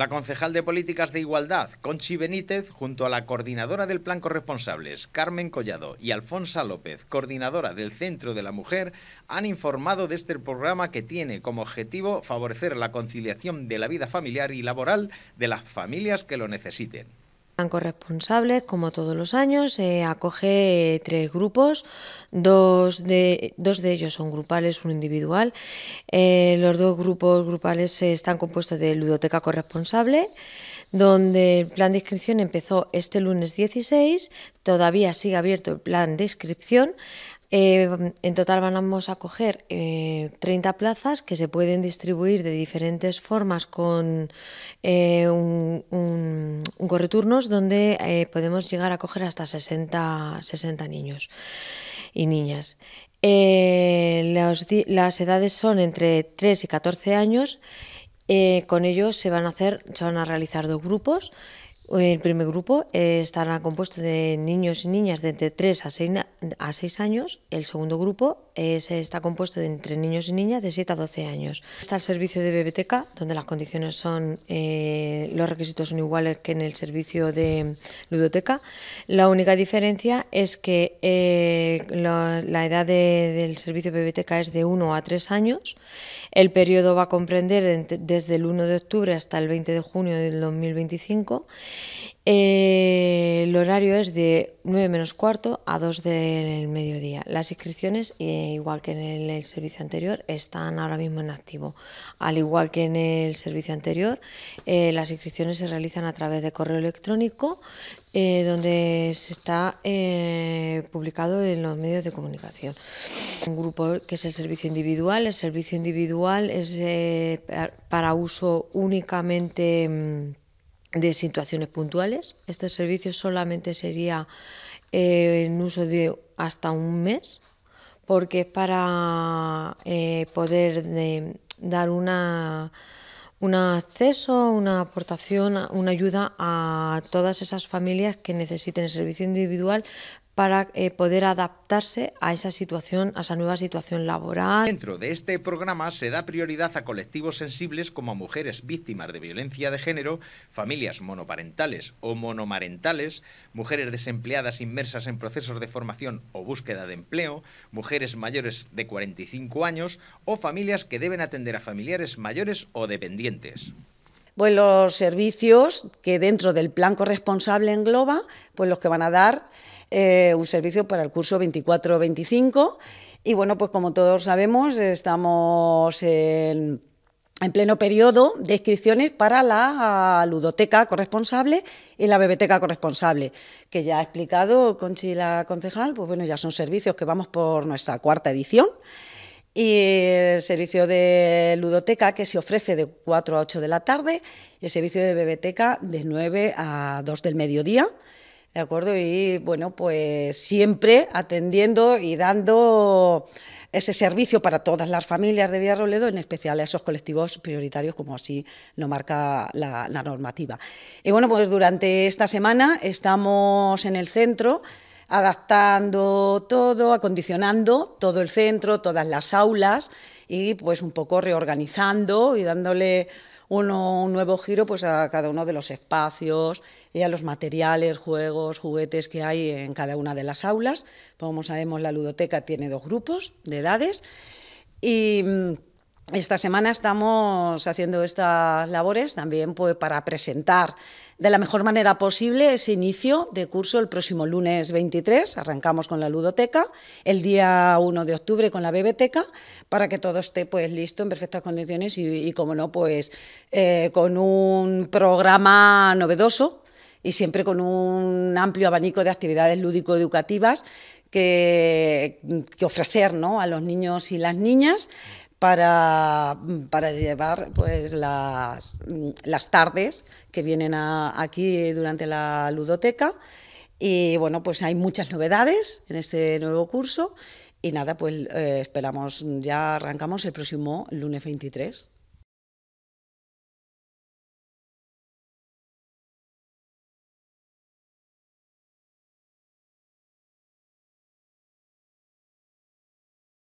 La concejal de Políticas de Igualdad, Conchi Benítez, junto a la coordinadora del Plan Corresponsables, Carmen Collado, y Alfonsa López, coordinadora del Centro de la Mujer, han informado de este programa que tiene como objetivo favorecer la conciliación de la vida familiar y laboral de las familias que lo necesiten corresponsables como todos los años, eh, acoge eh, tres grupos, dos de, dos de ellos son grupales, uno individual. Eh, los dos grupos grupales están compuestos de Ludoteca Corresponsable, donde el plan de inscripción empezó este lunes 16, todavía sigue abierto el plan de inscripción. en total vamos a coger 30 plazas que se pueden distribuir de diferentes formas con un correturnos donde eh, podemos llegar a coger hasta 60, niños y niñas. Eh, las, edades son entre 3 y 14 años. Eh, con ellos se van a hacer, van a realizar dos grupos. El primer grupo estará compuesto de niños y niñas de entre 3 a 6 años. El segundo grupo está compuesto de entre niños y niñas de 7 a 12 años. Está el servicio de BBTK... donde las condiciones son, eh, los requisitos son iguales que en el servicio de ludoteca. La única diferencia es que eh, la, edad del servicio BBTK es de 1 a 3 años. El periodo va a comprender desde el 1 de octubre hasta el 20 de junio del 2025. Eh, el horario es de 9 menos cuarto a 2 del mediodía. Las inscripciones eh, igual que en el servicio anterior, están ahora mismo en activo. Al igual que en el servicio anterior, eh, las inscripciones se realizan a través de correo electrónico, eh, donde se está eh, publicado en los medios de comunicación. Un grupo que es el servicio individual. El servicio individual es para uso únicamente mm, de situaciones puntuales. Este servicio solamente sería en uso de hasta un mes porque es para eh, poder eh, dar una, un acceso, una aportación, una ayuda a todas esas familias que necesiten el servicio individual para eh, poder adaptarse a esa situación, a esa nueva situación laboral. Dentro de este programa se da prioridad a colectivos sensibles como mujeres víctimas de violencia de género, familias monoparentales o monomarentales, mujeres desempleadas inmersas en procesos de formación o búsqueda de empleo, mujeres mayores de 45 años o familias que deben atender a familiares mayores o dependientes. Pues los servicios que dentro del plan corresponsable engloba, pues los que van a dar eh, un servicio para el curso 24-25. Y bueno, pues como todos sabemos, estamos en, pleno periodo de inscripciones para la ludoteca corresponsable y la biblioteca corresponsable, que ya ha explicado Conchi la concejal, pues bueno, ya son servicios que vamos por nuestra cuarta edición. Y el servicio de ludoteca que se ofrece de 4 a 8 de la tarde y el servicio de biblioteca de 9 a 2 del mediodía. ¿de acuerdo? Y bueno, pues siempre atendiendo y dando ese servicio para todas las familias de Villarroledo, en especial a esos colectivos prioritarios, como así lo marca la, la, normativa. Y bueno, pues durante esta semana estamos en el centro adaptando todo, acondicionando todo el centro, todas las aulas y pues un poco reorganizando y dándole un nuevo giro pues, a cada uno de los espacios y a los materiales, juegos, juguetes que hay en cada una de las aulas. Como sabemos, la ludoteca tiene dos grupos de edades y mm, esta semana estamos haciendo estas labores también pues, para presentar de la mejor manera posible ese inicio de curso el próximo lunes 23. Arrancamos con la ludoteca, el día 1 de octubre con la bebeteca, para que todo esté pues, listo, en perfectas condiciones y, como no, pues eh, con un programa novedoso y siempre con un amplio abanico de actividades lúdico-educativas que, que, ofrecer ¿no? a los niños y las niñas, Mm, para, llevar pues, las, mm, tardes que vienen aquí durante la ludoteca. Y bueno, pues hay muchas novedades en este nuevo curso. Y nada, pues eh, esperamos, ya arrancamos el próximo lunes 23.